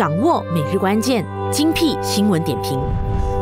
掌握每日关键精辟新闻点评，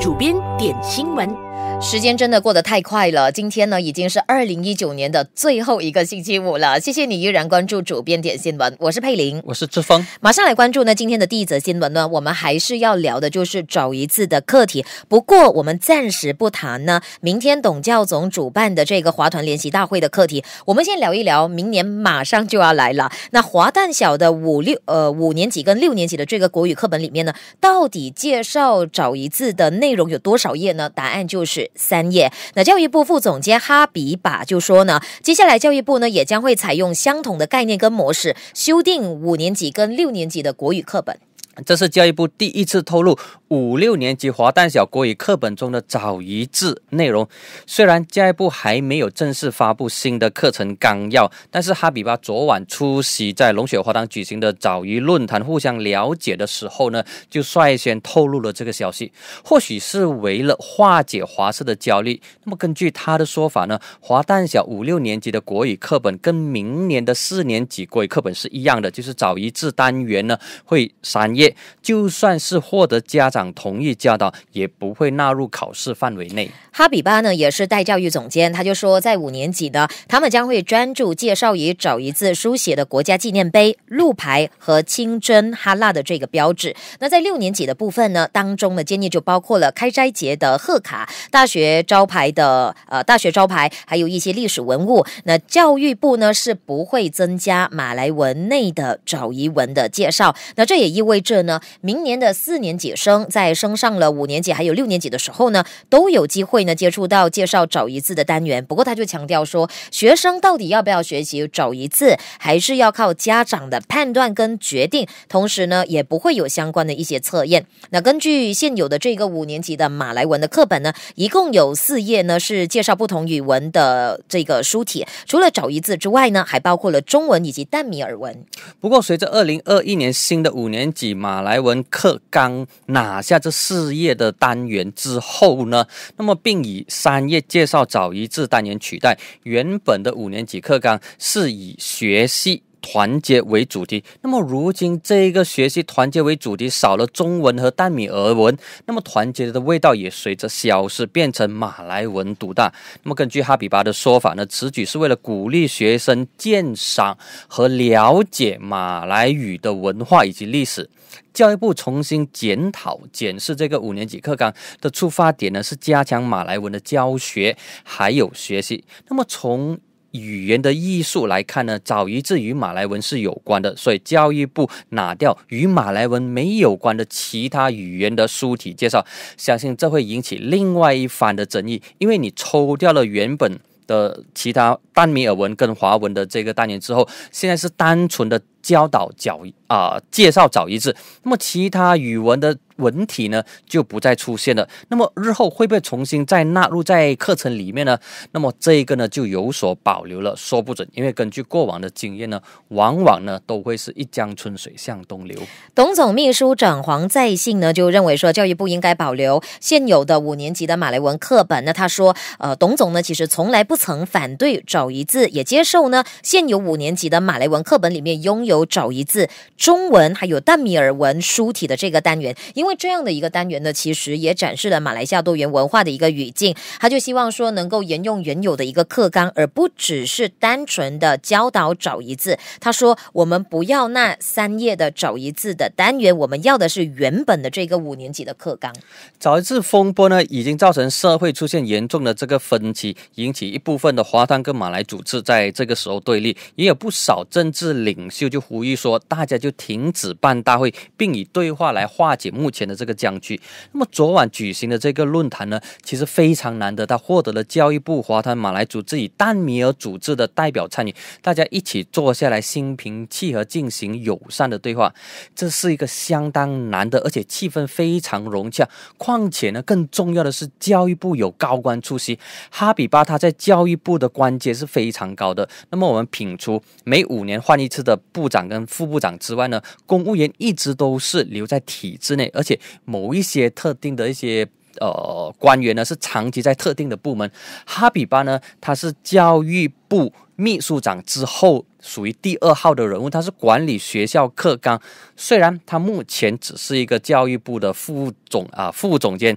主编点新闻。时间真的过得太快了，今天呢已经是二零一九年的最后一个星期五了。谢谢你依然关注主编点新闻，我是佩玲，我是志峰。马上来关注呢，今天的第一则新闻呢，我们还是要聊的就是找一字的课题。不过我们暂时不谈呢，明天董教总主办的这个华团联席大会的课题，我们先聊一聊。明年马上就要来了，那华诞小的五六呃五年级跟六年级的这个国语课本里面呢，到底介绍找一字的内容有多少页呢？答案就是。三页，那教育部副总监哈比把就说呢，接下来教育部呢也将会采用相同的概念跟模式修订五年级跟六年级的国语课本。这是教育部第一次透露五六年级华诞小国语课本中的“早一字”内容。虽然教育部还没有正式发布新的课程纲要，但是哈比巴昨晚出席在龙雪华堂举行的早一论坛，互相了解的时候呢，就率先透露了这个消息。或许是为了化解华氏的焦虑。那么根据他的说法呢，华诞小五六年级的国语课本跟明年的四年级国语课本是一样的，就是“早一字”单元呢会删页。就算是获得家长同意教导，也不会纳入考试范围内。哈比巴呢也是代教育总监，他就说，在五年级呢，他们将会专注介绍于找一字书写的国家纪念碑、路牌和清真哈拉的这个标志。那在六年级的部分呢，当中呢，建议就包括了开斋节的贺卡、大学招牌的呃大学招牌，还有一些历史文物。那教育部呢是不会增加马来文内的找一文的介绍。那这也意味着。的呢，明年的四年级生在升上了五年级还有六年级的时候呢，都有机会呢接触到介绍找一字的单元。不过他就强调说，学生到底要不要学习找一字，还是要靠家长的判断跟决定。同时呢，也不会有相关的一些测验。那根据现有的这个五年级的马来文的课本呢，一共有四页呢是介绍不同语文的这个书体，除了找一字之外呢，还包括了中文以及淡米尔文。不过随着二零二一年新的五年级马马来文课纲拿下这四页的单元之后呢，那么并以三页介绍早一字单元取代原本的五年级课纲，是以学习团结为主题。那么如今这个学习团结为主题少了中文和淡米俄文，那么团结的味道也随着消失，变成马来文独大。那么根据哈比巴的说法呢，此举是为了鼓励学生鉴赏和了解马来语的文化以及历史。教育部重新检讨、检视这个五年级课纲的出发点呢，是加强马来文的教学还有学习。那么从语言的艺术来看呢，早一字与马来文是有关的，所以教育部拿掉与马来文没有关的其他语言的书体介绍，相信这会引起另外一番的争议。因为你抽掉了原本的其他丹米尔文跟华文的这个单元之后，现在是单纯的。教导找啊，介绍找一字，那么其他语文的文体呢，就不再出现了。那么日后会不会重新再纳入在课程里面呢？那么这一个呢，就有所保留了，说不准。因为根据过往的经验呢，往往呢都会是一江春水向东流。董总秘书长黄在信呢，就认为说，教育部应该保留现有的五年级的马来文课本。那他说，呃，董总呢，其实从来不曾反对找一字，也接受呢，现有五年级的马来文课本里面拥有。找一字中文还有淡米尔文书体的这个单元，因为这样的一个单元呢，其实也展示了马来西亚多元文化的一个语境。他就希望说能够沿用原有的一个课纲，而不只是单纯的教导找一字。他说：“我们不要那三页的找一字的单元，我们要的是原本的这个五年级的课纲。”找一字风波呢，已经造成社会出现严重的这个分歧，引起一部分的华堂跟马来组织在这个时候对立，也有不少政治领袖就。呼吁说，大家就停止办大会，并以对话来化解目前的这个僵局。那么昨晚举行的这个论坛呢，其实非常难得，他获得了教育部、华团马来组织与丹米尔组织的代表参与，大家一起坐下来，心平气和进行友善的对话。这是一个相当难得，而且气氛非常融洽。况且呢，更重要的是教育部有高官出席，哈比巴他在教育部的官阶是非常高的。那么我们品出，每五年换一次的部。部长跟副部长之外呢，公务员一直都是留在体制内，而且某一些特定的一些呃官员呢是长期在特定的部门。哈比巴呢，他是教育部秘书长之后属于第二号的人物，他是管理学校课纲。虽然他目前只是一个教育部的副总啊副总监。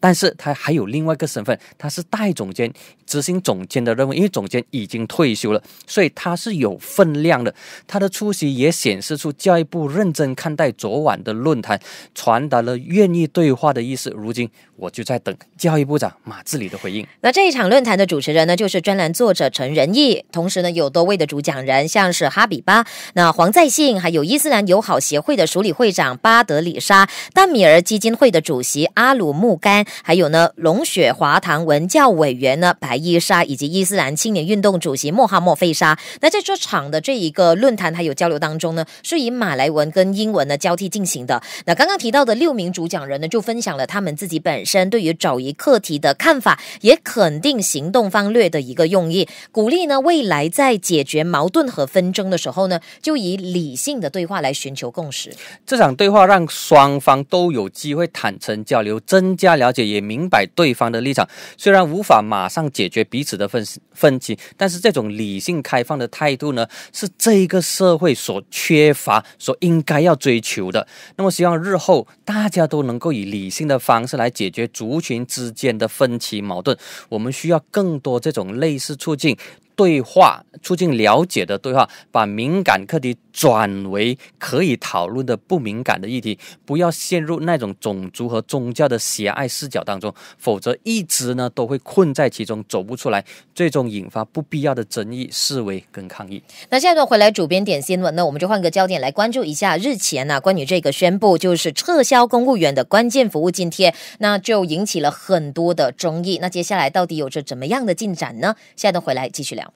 但是他还有另外一个身份，他是代总监、执行总监的任务，因为总监已经退休了，所以他是有分量的。他的出席也显示出教育部认真看待昨晚的论坛，传达了愿意对话的意思。如今我就在等教育部长马志里的回应。那这一场论坛的主持人呢，就是专栏作者陈仁义，同时呢有多位的主讲人，像是哈比巴、那黄在信，还有伊斯兰友好协会的署理会长巴德里沙、丹米尔基金会的主席阿鲁木甘。还有呢，龙雪华堂文教委员呢，白伊莎以及伊斯兰青年运动主席莫哈默费沙。那在这场的这一个论坛，还有交流当中呢，是以马来文跟英文呢交替进行的。那刚刚提到的六名主讲人呢，就分享了他们自己本身对于找一课题的看法，也肯定行动方略的一个用意，鼓励呢未来在解决矛盾和纷争的时候呢，就以理性的对话来寻求共识。这场对话让双方都有机会坦诚交流，增加了解。也明白对方的立场，虽然无法马上解决彼此的分分歧，但是这种理性开放的态度呢，是这个社会所缺乏、所应该要追求的。那么，希望日后大家都能够以理性的方式来解决族群之间的分歧矛盾。我们需要更多这种类似促进对话、促进了解的对话，把敏感课题。转为可以讨论的不敏感的议题，不要陷入那种种族和宗教的狭隘视角当中，否则一直呢都会困在其中走不出来，最终引发不必要的争议、示威跟抗议。那下一段回来，主编点新闻呢，我们就换个焦点来关注一下。日前呢，关于这个宣布就是撤销公务员的关键服务津贴，那就引起了很多的争议。那接下来到底有着怎么样的进展呢？下一段回来继续聊，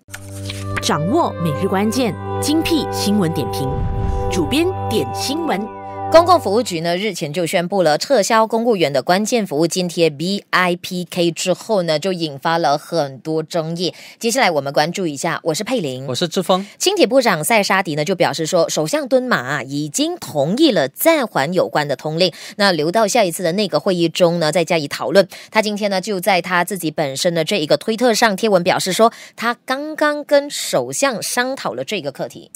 掌握每日关键精辟新闻点。评，主编点新闻。公共服务局呢日前就宣布了撤销公务员的关键服务津贴 BIPK 之后呢，就引发了很多争议。接下来我们关注一下，我是佩林，我是志峰。轻铁部长塞沙迪呢就表示说，首相敦马已经同意了暂缓有关的通令，那留到下一次的那个会议中呢再加以讨论。他今天呢就在他自己本身的这一个推特上贴文表示说，他刚刚跟首相商讨了这个课题。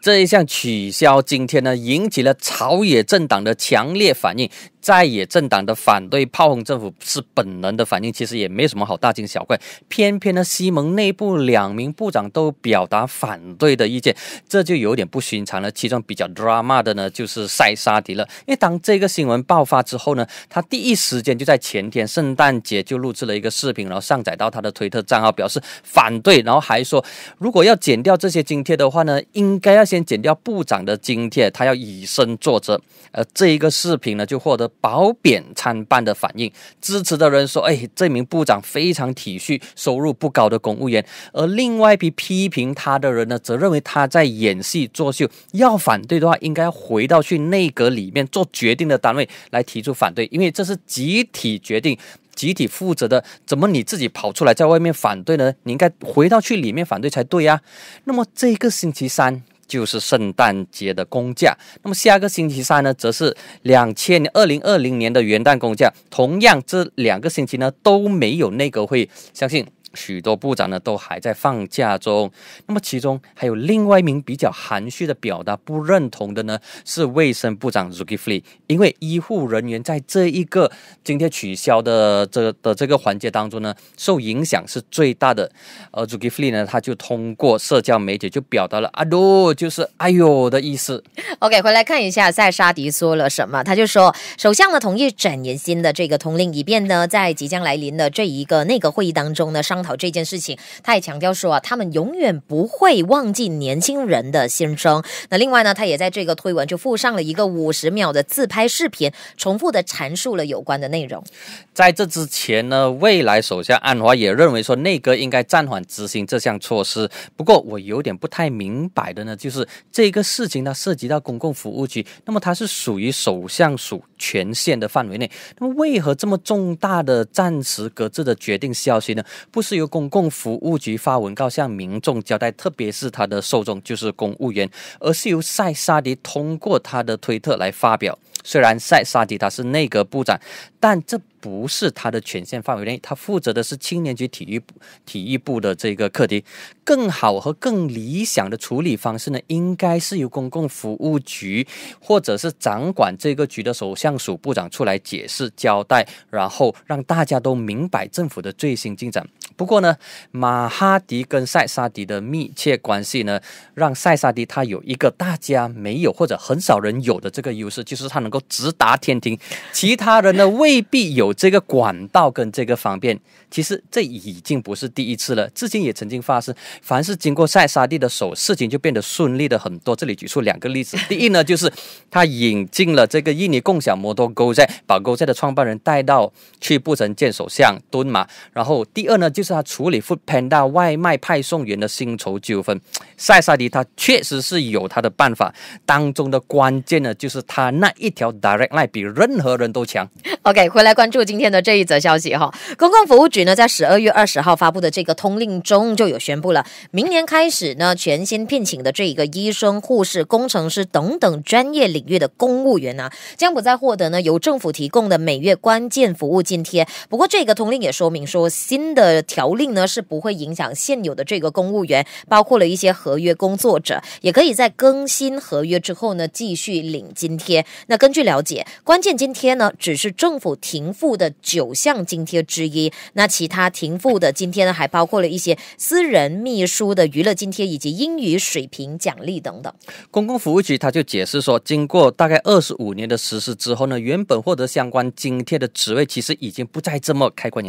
这一项取消今天呢引起了朝野。野政党的强烈反应，在野政党的反对炮轰政府是本能的反应，其实也没什么好大惊小怪。偏偏呢，西蒙内部两名部长都表达反对的意见，这就有点不寻常了。其中比较 drama 的呢，就是塞沙迪了。因为当这个新闻爆发之后呢，他第一时间就在前天圣诞节就录制了一个视频，然后上载到他的推特账号，表示反对。然后还说，如果要减掉这些津贴的话呢，应该要先减掉部长的津贴，他要以身作则。呃，这一个视频呢，就获得褒贬参半的反应。支持的人说：“哎，这名部长非常体恤收入不高的公务员。”而另外一批批评他的人呢，则认为他在演戏作秀。要反对的话，应该回到去内阁里面做决定的单位来提出反对，因为这是集体决定、集体负责的。怎么你自己跑出来在外面反对呢？你应该回到去里面反对才对呀。那么这个星期三。就是圣诞节的工价。那么下个星期三呢，则是两千二零二零年的元旦工价。同样这两个星期呢都没有那个会相信。许多部长呢都还在放假中，那么其中还有另外一名比较含蓄的表达不认同的呢，是卫生部长 Zugifly，因为医护人员在这一个今天取消的这的这个环节当中呢，受影响是最大的，而 Zugifly 呢，他就通过社交媒体就表达了“阿杜”就是“哎呦”的意思。OK，回来看一下塞沙迪说了什么，他就说，首相呢同意展整新的这个通令，以便呢在即将来临的这一个内阁会议当中呢商。好这件事情，他也强调说啊，他们永远不会忘记年轻人的心声。那另外呢，他也在这个推文就附上了一个五十秒的自拍视频，重复的阐述了有关的内容。在这之前呢，未来首相安华也认为说，内阁应该暂缓执行这项措施。不过我有点不太明白的呢，就是这个事情它涉及到公共服务区，那么它是属于首相署权限的范围内，那么为何这么重大的暂时搁置的决定消息呢？不。是由公共服务局发文告向民众交代，特别是他的受众就是公务员，而是由塞沙迪通过他的推特来发表。虽然塞沙迪他是内阁部长，但这不是他的权限范围内，他负责的是青年局体育部体育部的这个课题。更好和更理想的处理方式呢，应该是由公共服务局或者是掌管这个局的首相署部长出来解释交代，然后让大家都明白政府的最新进展。不过呢，马哈迪跟塞沙迪的密切关系呢，让塞沙迪他有一个大家没有或者很少人有的这个优势，就是他能够。直达天庭，其他人呢未必有这个管道跟这个方便。其实这已经不是第一次了，之前也曾经发生。凡是经过塞沙迪的手，事情就变得顺利的很多。这里举出两个例子：第一呢，就是他引进了这个印尼共享摩托勾在把勾在的创办人带到去布城见首相敦马；然后第二呢，就是他处理 Food Panda 外卖派送员的薪酬纠纷。塞沙迪他确实是有他的办法，当中的关键呢，就是他那一条。Direct line 比任何人都强。OK，回来关注今天的这一则消息哈。公共服务局呢，在十二月二十号发布的这个通令中，就有宣布了，明年开始呢，全新聘请的这一个医生、护士、工程师等等专业领域的公务员呢，将不再获得呢由政府提供的每月关键服务津贴。不过，这个通令也说明说，新的条令呢是不会影响现有的这个公务员，包括了一些合约工作者，也可以在更新合约之后呢继续领津贴。那跟根据了解，关键津贴呢只是政府停付的九项津贴之一。那其他停付的津贴呢，还包括了一些私人秘书的娱乐津贴以及英语水平奖励等等。公共服务局他就解释说，经过大概二十五年的实施之后呢，原本获得相关津贴的职位其实已经不再这么开关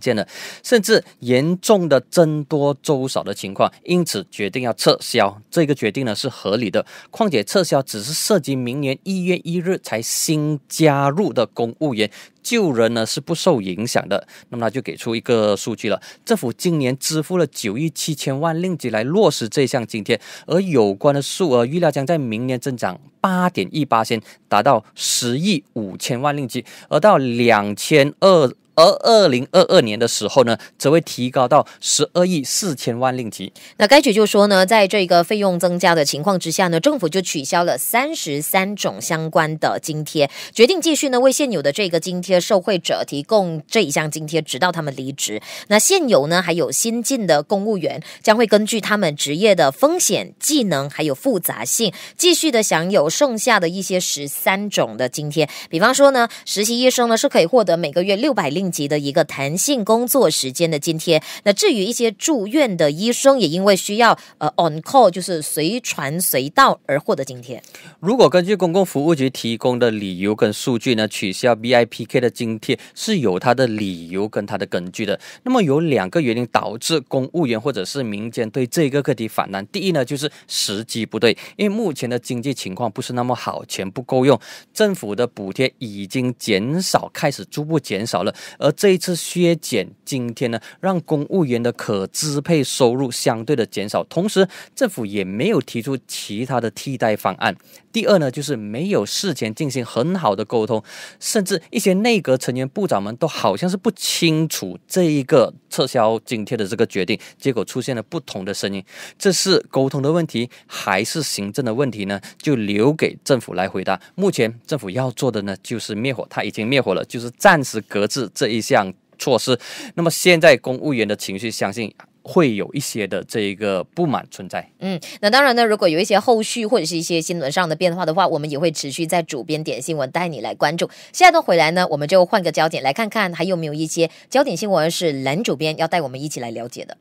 键了，甚至严重的增多周少的情况，因此决定要撤销这个决定呢是合理的。况且撤销只是涉及明年一月一日。才新加入的公务员，旧人呢是不受影响的。那么他就给出一个数据了，政府今年支付了九亿七千万令吉来落实这项津贴，而有关的数额预料将在明年增长八点一八千，达到十亿五千万令吉，而到两千二。而二零二二年的时候呢，则会提高到十二亿四千万令吉。那该局就说呢，在这个费用增加的情况之下呢，政府就取消了三十三种相关的津贴，决定继续呢为现有的这个津贴受惠者提供这一项津贴，直到他们离职。那现有呢还有新进的公务员将会根据他们职业的风险、技能还有复杂性，继续的享有剩下的一些十三种的津贴。比方说呢，实习医生呢是可以获得每个月六百令。应急的一个弹性工作时间的津贴。那至于一些住院的医生，也因为需要呃 on call，就是随传随到而获得津贴。如果根据公共服务局提供的理由跟数据呢，取消 VIPK 的津贴是有它的理由跟它的根据的。那么有两个原因导致公务员或者是民间对这个课题反弹。第一呢，就是时机不对，因为目前的经济情况不是那么好，钱不够用，政府的补贴已经减少，开始逐步减少了。而这一次削减津贴呢，让公务员的可支配收入相对的减少，同时政府也没有提出其他的替代方案。第二呢，就是没有事前进行很好的沟通，甚至一些内阁成员、部长们都好像是不清楚这一个撤销津贴的这个决定，结果出现了不同的声音。这是沟通的问题，还是行政的问题呢？就留给政府来回答。目前政府要做的呢，就是灭火，他已经灭火了，就是暂时搁置这。这一项措施，那么现在公务员的情绪，相信会有一些的这一个不满存在。嗯，那当然呢，如果有一些后续或者是一些新闻上的变化的话，我们也会持续在主编点新闻带你来关注。现在都回来呢，我们就换个焦点来看看，还有没有一些焦点新闻是蓝主编要带我们一起来了解的。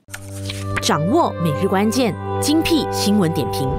掌握每日关键，精辟新闻点评，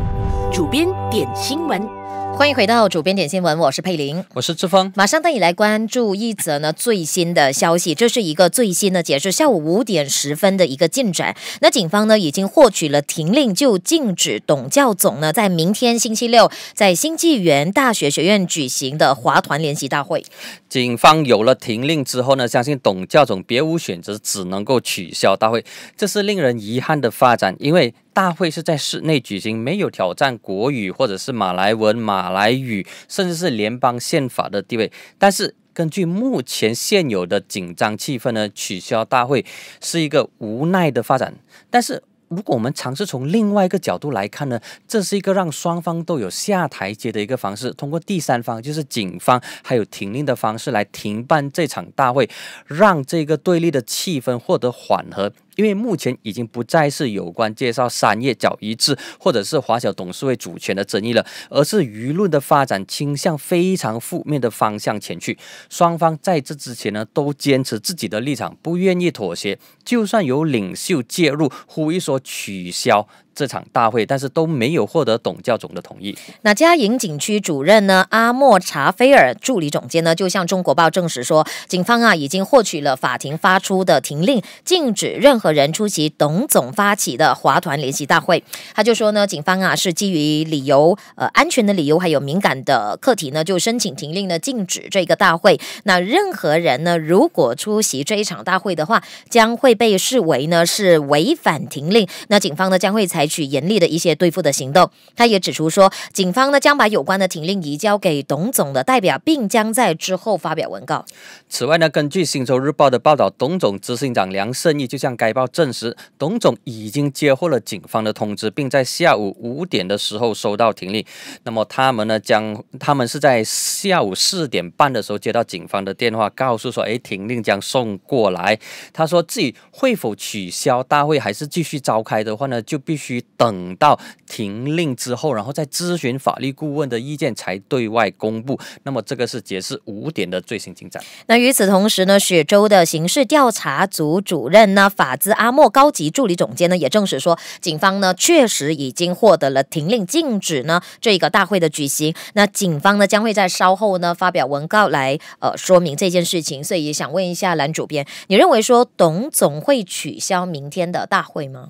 主编点新闻。欢迎回到主编点新闻，我是佩玲，我是志峰，马上带你来关注一则呢最新的消息。这是一个最新的解释，下午五点十分的一个进展。那警方呢已经获取了停令，就禁止董教总呢在明天星期六在新纪元大学学院举行的华团联席大会。警方有了停令之后呢，相信董教总别无选择，只能够取消大会。这是令人遗憾的发展，因为。大会是在室内举行，没有挑战国语或者是马来文、马来语，甚至是联邦宪法的地位。但是根据目前现有的紧张气氛呢，取消大会是一个无奈的发展。但是如果我们尝试从另外一个角度来看呢，这是一个让双方都有下台阶的一个方式，通过第三方，就是警方还有停令的方式来停办这场大会，让这个对立的气氛获得缓和。因为目前已经不再是有关介绍商业角一致，或者是华小董事会主权的争议了，而是舆论的发展倾向非常负面的方向前去。双方在这之前呢，都坚持自己的立场，不愿意妥协。就算有领袖介入，呼吁说取消。这场大会，但是都没有获得董教总的同意。那嘉营景区主任呢，阿莫查菲尔助理总监呢，就向中国报证实说，警方啊已经获取了法庭发出的停令，禁止任何人出席董总发起的华团联席大会。他就说呢，警方啊是基于理由，呃，安全的理由，还有敏感的课题呢，就申请停令呢，禁止这个大会。那任何人呢，如果出席这一场大会的话，将会被视为呢是违反停令。那警方呢将会采。采取严厉的一些对付的行动。他也指出说，警方呢将把有关的停令移交给董总的代表，并将在之后发表文告。此外呢，根据《新洲日报》的报道，董总执行长梁胜义就向该报证实，董总已经接获了警方的通知，并在下午五点的时候收到停令。那么他们呢将他们是在下午四点半的时候接到警方的电话，告诉说，哎，停令将送过来。他说自己会否取消大会还是继续召开的话呢，就必须。等到停令之后，然后再咨询法律顾问的意见，才对外公布。那么这个是解释五点的最新进展。那与此同时呢，雪州的刑事调查组主任呢，法兹阿莫高级助理总监呢，也证实说，警方呢确实已经获得了停令，禁止呢这个大会的举行。那警方呢将会在稍后呢发表文告来呃说明这件事情。所以也想问一下蓝主编，你认为说董总会取消明天的大会吗？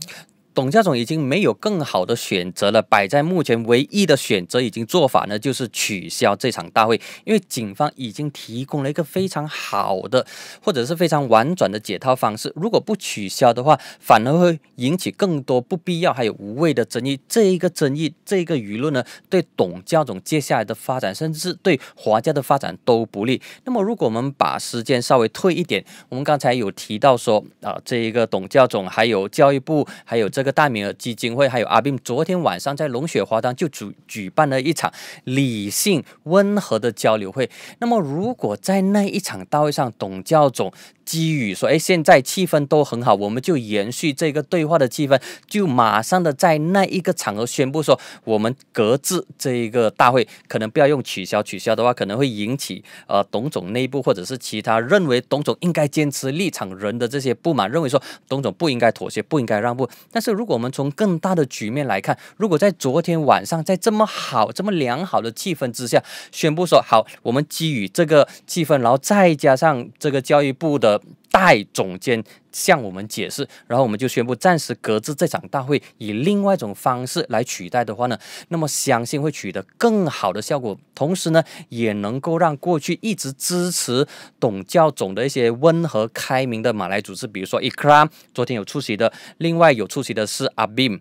董教总已经没有更好的选择了，摆在目前唯一的选择已经做法呢，就是取消这场大会，因为警方已经提供了一个非常好的，或者是非常婉转的解套方式。如果不取消的话，反而会引起更多不必要还有无谓的争议。这一个争议，这一个舆论呢，对董教总接下来的发展，甚至是对华家的发展都不利。那么，如果我们把时间稍微退一点，我们刚才有提到说啊，这一个董教总还有教育部还有这。一个大名额基金会，还有阿斌，昨天晚上在龙雪华当就举举办了一场理性温和的交流会。那么，如果在那一场大会上，董教总。基于说，哎，现在气氛都很好，我们就延续这个对话的气氛，就马上的在那一个场合宣布说，我们搁置这一个大会，可能不要用取消，取消的话可能会引起呃董总内部或者是其他认为董总应该坚持立场人的这些不满，认为说董总不应该妥协，不应该让步。但是如果我们从更大的局面来看，如果在昨天晚上在这么好这么良好的气氛之下宣布说，好，我们基于这个气氛，然后再加上这个教育部的。代总监向我们解释，然后我们就宣布暂时搁置这场大会，以另外一种方式来取代的话呢，那么相信会取得更好的效果，同时呢，也能够让过去一直支持董教总的一些温和开明的马来组织，比如说 i k r a m 昨天有出席的，另外有出席的是 Abim。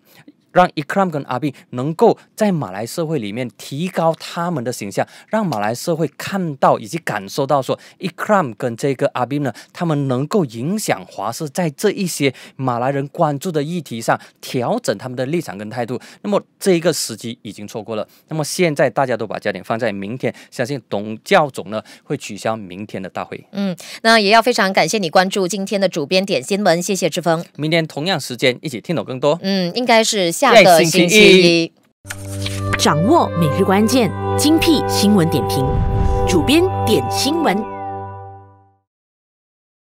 让伊克拉姆跟阿 B 能够在马来社会里面提高他们的形象，让马来社会看到以及感受到，说伊克拉姆跟这个阿 B 呢，他们能够影响华社在这一些马来人关注的议题上调整他们的立场跟态度。那么这一个时机已经错过了。那么现在大家都把焦点放在明天，相信董教总呢会取消明天的大会。嗯，那也要非常感谢你关注今天的主编点新闻，谢谢志峰。明天同样时间一起听懂更多。嗯，应该是。下个星期一。掌握每日关键精辟新闻点评，主编点新闻。